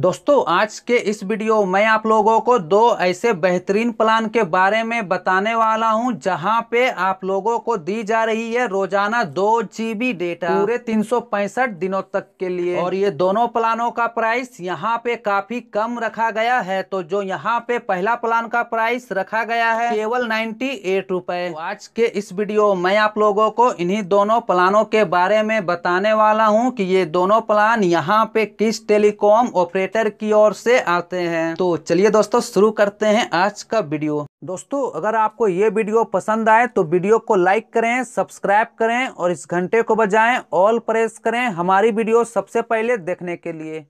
दोस्तों आज के इस वीडियो में आप लोगों को दो ऐसे बेहतरीन प्लान के बारे में बताने वाला हूं जहां पे आप लोगों को दी जा रही है रोजाना दो जीबी डेटा पूरे तीन दिनों तक के लिए और ये दोनों प्लानों का प्राइस यहां पे काफी कम रखा गया है तो जो यहां पे पहला प्लान का प्राइस रखा गया है केवल नाइन्टी एट तो आज के इस वीडियो में आप लोगों को इन्ही दोनों प्लानों के बारे में बताने वाला हूँ की ये दोनों प्लान यहाँ पे किस टेलीकॉम ऑपरेट थिएटर की ओर से आते हैं तो चलिए दोस्तों शुरू करते हैं आज का वीडियो दोस्तों अगर आपको ये वीडियो पसंद आए तो वीडियो को लाइक करें सब्सक्राइब करें और इस घंटे को बजाएं ऑल प्रेस करें हमारी वीडियो सबसे पहले देखने के लिए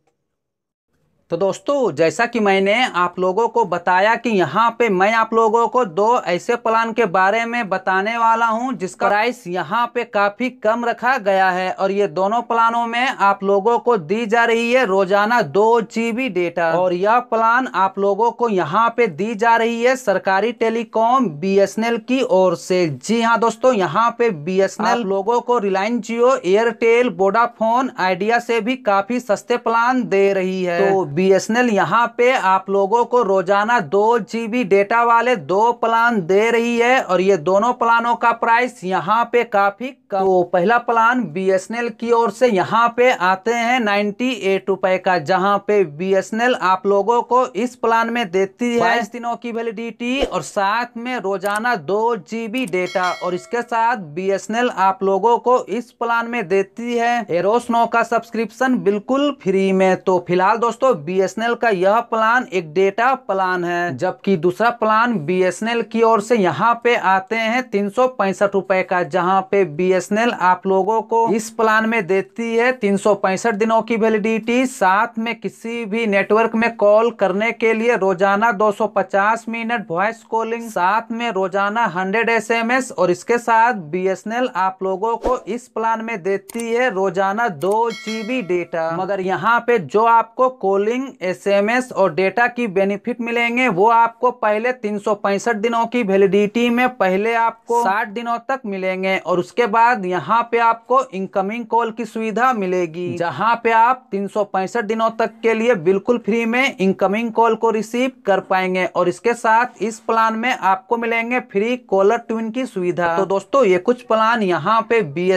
तो दोस्तों जैसा कि मैंने आप लोगों को बताया कि यहाँ पे मैं आप लोगों को दो ऐसे प्लान के बारे में बताने वाला हूँ जिसका प्राइस यहाँ पे काफ़ी कम रखा गया है और ये दोनों प्लानों में आप लोगों को दी जा रही है रोजाना दो जीबी डेटा और यह प्लान आप लोगों को यहाँ पे दी जा रही है सरकारी टेलीकॉम बी की ओर से जी हाँ दोस्तों यहाँ पे बी एस को Reliance Jio Airtel Vodafone Idea से भी काफी सस्ते प्लान दे रही है तो बी एस एन एल यहाँ पे आप लोगों को रोजाना दो जी बी डेटा वाले दो प्लान दे रही है और ये दोनों प्लानों का प्राइस यहाँ पे काफी कम तो पहला plan B S N L की ओर से यहाँ पे आते हैं नाइन्टी एट रुपए का जहाँ पे बी एस एन एल आप लोगों को इस प्लान में देती है बाईस दिनों की वैलिडिटी और साथ में रोजाना दो जी बी डेटा और इसके साथ बी एस एन एल आप लोगों को इस प्लान में देती है एरोसनो का सब्सक्रिप्शन बिल्कुल फ्री में तो फिलहाल दोस्तों बीएसएनएल का यह प्लान एक डेटा प्लान है जबकि दूसरा प्लान बीएसएनएल की ओर से यहाँ पे आते हैं तीन सौ का जहाँ पे बीएसएनएल आप लोगों को इस प्लान में देती है तीन दिनों की वेलिडिटी साथ में किसी भी नेटवर्क में कॉल करने के लिए रोजाना 250 मिनट वॉइस कॉलिंग साथ में रोजाना 100 एसएमएस और इसके साथ बीएसएनएल आप लोगों को इस प्लान में देती है रोजाना दो जीबी डेटा मगर यहाँ पे जो आपको कॉलिंग कॉलिंग एसएमएस और डेटा की बेनिफिट मिलेंगे वो आपको पहले तीन दिनों की वैलिडिटी में पहले आपको 60 दिनों तक मिलेंगे और उसके बाद यहाँ पे आपको इनकमिंग कॉल की सुविधा मिलेगी जहाँ पे आप तीन दिनों तक के लिए बिल्कुल फ्री में इनकमिंग कॉल को रिसीव कर पाएंगे और इसके साथ इस प्लान में आपको मिलेंगे फ्री कॉलर ट्विन की सुविधा तो दोस्तों ये कुछ प्लान यहाँ पे बी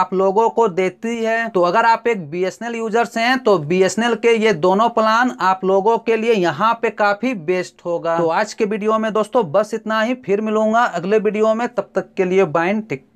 आप लोगों को देती है तो अगर आप एक बी यूजर्स हैं तो बी के ये दोनों प्लान आप लोगों के लिए यहाँ पे काफी बेस्ट होगा तो आज के वीडियो में दोस्तों बस इतना ही फिर मिलूंगा अगले वीडियो में तब तक के लिए बाइन टिक